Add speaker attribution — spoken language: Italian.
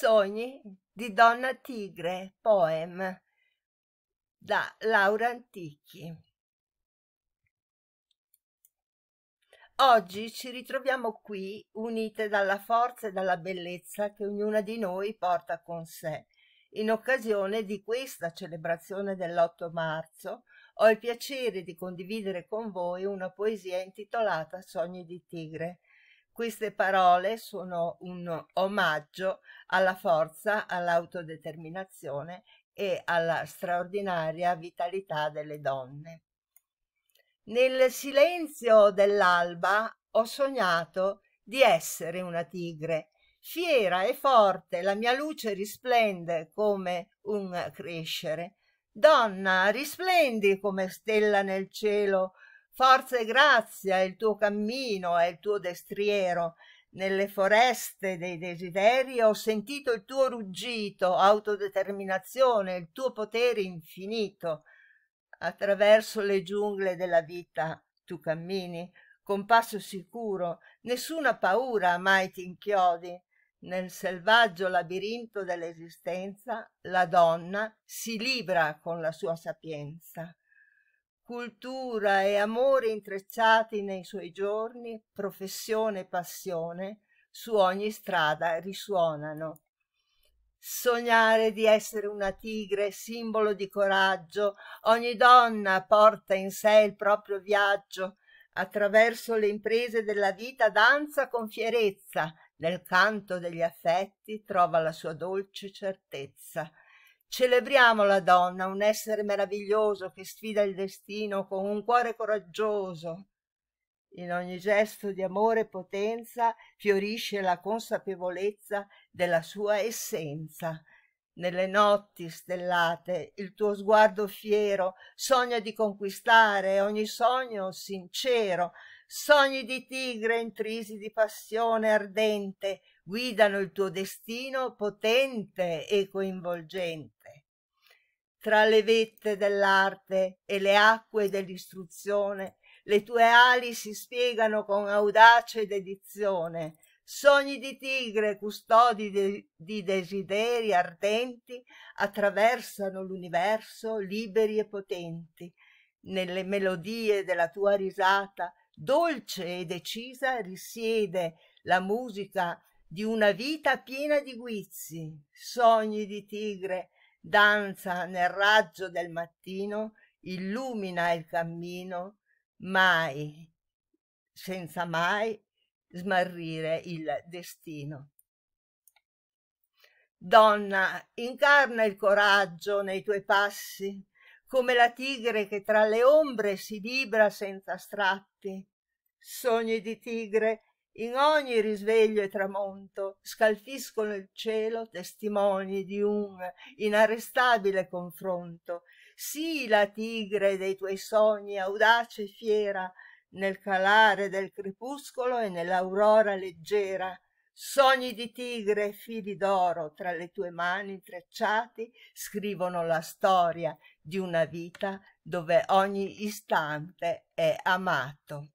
Speaker 1: Sogni di Donna Tigre, poem da Laura Antichi. Oggi ci ritroviamo qui unite dalla forza e dalla bellezza che ognuna di noi porta con sé. In occasione di questa celebrazione dell'8 marzo ho il piacere di condividere con voi una poesia intitolata Sogni di Tigre queste parole sono un omaggio alla forza, all'autodeterminazione e alla straordinaria vitalità delle donne. Nel silenzio dell'alba ho sognato di essere una tigre. Fiera e forte, la mia luce risplende come un crescere. Donna, risplendi come stella nel cielo, Forza e grazia è il tuo cammino, è il tuo destriero. Nelle foreste dei desideri ho sentito il tuo ruggito, autodeterminazione, il tuo potere infinito. Attraverso le giungle della vita tu cammini, con passo sicuro, nessuna paura mai ti inchiodi. Nel selvaggio labirinto dell'esistenza la donna si libra con la sua sapienza cultura e amore intrecciati nei suoi giorni, professione e passione, su ogni strada risuonano. Sognare di essere una tigre, simbolo di coraggio, ogni donna porta in sé il proprio viaggio, attraverso le imprese della vita danza con fierezza, nel canto degli affetti trova la sua dolce certezza. Celebriamo la donna, un essere meraviglioso che sfida il destino con un cuore coraggioso. In ogni gesto di amore e potenza fiorisce la consapevolezza della sua essenza. Nelle notti stellate il tuo sguardo fiero sogna di conquistare ogni sogno sincero. Sogni di tigre intrisi di passione ardente guidano il tuo destino potente e coinvolgente tra le vette dell'arte e le acque dell'istruzione, le tue ali si spiegano con audace dedizione, sogni di tigre, custodi de di desideri ardenti, attraversano l'universo liberi e potenti. Nelle melodie della tua risata, dolce e decisa, risiede la musica di una vita piena di guizzi, sogni di tigre, danza nel raggio del mattino, illumina il cammino, mai, senza mai smarrire il destino. Donna, incarna il coraggio nei tuoi passi, come la tigre che tra le ombre si libra senza strappi. Sogni di tigre in ogni risveglio e tramonto scalfiscono il cielo testimoni di un inarrestabile confronto. Sì, la tigre dei tuoi sogni, audace e fiera, nel calare del crepuscolo e nell'aurora leggera. Sogni di tigre e fili d'oro tra le tue mani intrecciati scrivono la storia di una vita dove ogni istante è amato.